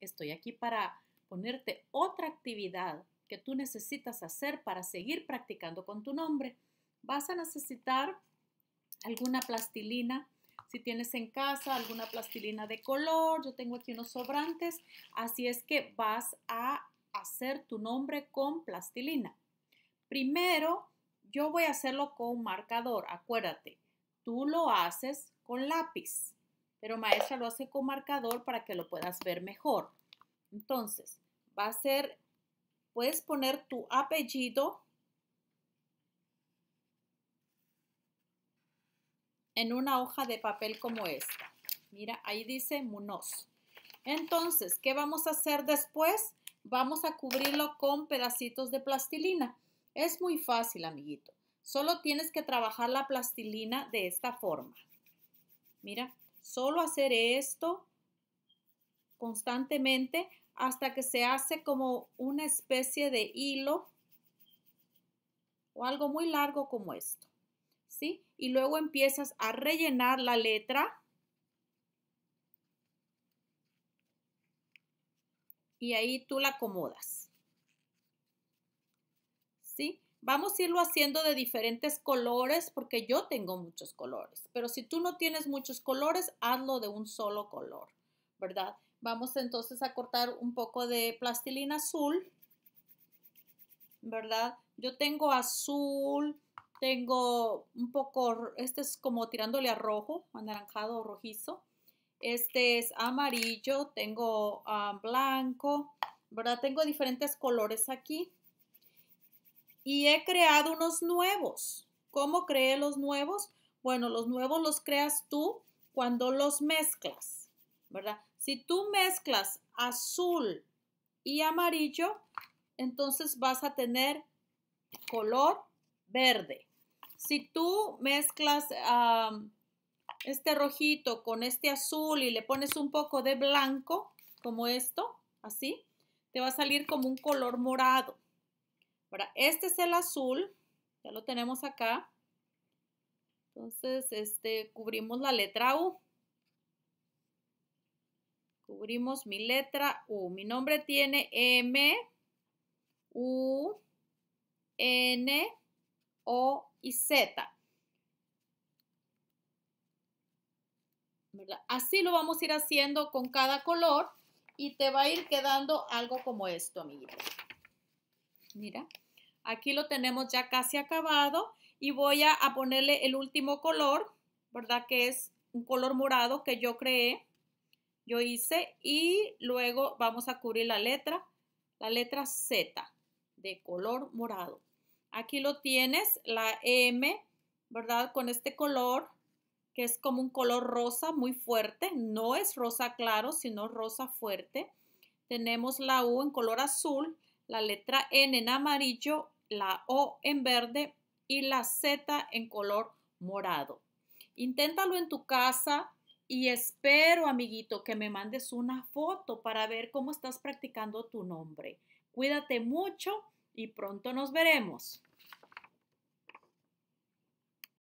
Estoy aquí para ponerte otra actividad que tú necesitas hacer para seguir practicando con tu nombre. Vas a necesitar alguna plastilina. Si tienes en casa alguna plastilina de color, yo tengo aquí unos sobrantes, así es que vas a hacer tu nombre con plastilina. Primero, yo voy a hacerlo con marcador, acuérdate, tú lo haces con lápiz. Pero maestra lo hace con marcador para que lo puedas ver mejor. Entonces, va a ser, puedes poner tu apellido en una hoja de papel como esta. Mira, ahí dice Munoz. Entonces, ¿qué vamos a hacer después? Vamos a cubrirlo con pedacitos de plastilina. Es muy fácil, amiguito. Solo tienes que trabajar la plastilina de esta forma. Mira, Solo hacer esto constantemente hasta que se hace como una especie de hilo o algo muy largo como esto. ¿Sí? Y luego empiezas a rellenar la letra. Y ahí tú la acomodas. ¿Sí? Vamos a irlo haciendo de diferentes colores porque yo tengo muchos colores, pero si tú no tienes muchos colores, hazlo de un solo color, ¿verdad? Vamos entonces a cortar un poco de plastilina azul, ¿verdad? Yo tengo azul, tengo un poco, este es como tirándole a rojo, anaranjado o rojizo. Este es amarillo, tengo ah, blanco, ¿verdad? Tengo diferentes colores aquí y he creado unos nuevos. ¿Cómo creé los nuevos? Bueno, los nuevos los creas tú cuando los mezclas, ¿verdad? Si tú mezclas azul y amarillo, entonces vas a tener color verde. Si tú mezclas este rojito con este azul y le pones un poco de blanco, como esto, así, te va a salir como un color morado. Ahora, este es el azul, ya lo tenemos acá. Entonces, este, cubrimos la letra U. Cubrimos mi letra U. Mi nombre tiene M, U, N, O y Z. Así lo vamos a ir haciendo con cada color y te va a ir quedando algo como esto, amiguitos. Mira, aquí lo tenemos ya casi acabado y voy a, ponerle el último color, ¿verdad? Que es un color morado que yo creé, yo hice y luego vamos a cubrir la letra, la letra Z de color morado. Aquí lo tienes, la M, ¿verdad? Con este color que es como un color rosa muy fuerte, no es rosa claro, sino rosa fuerte. Tenemos la U en color azul la letra N en amarillo, la O en verde y la Z en color morado. Inténtalo en tu casa y espero, amiguito, que me mandes una foto para ver cómo estás practicando tu nombre. Cuídate mucho y pronto nos veremos.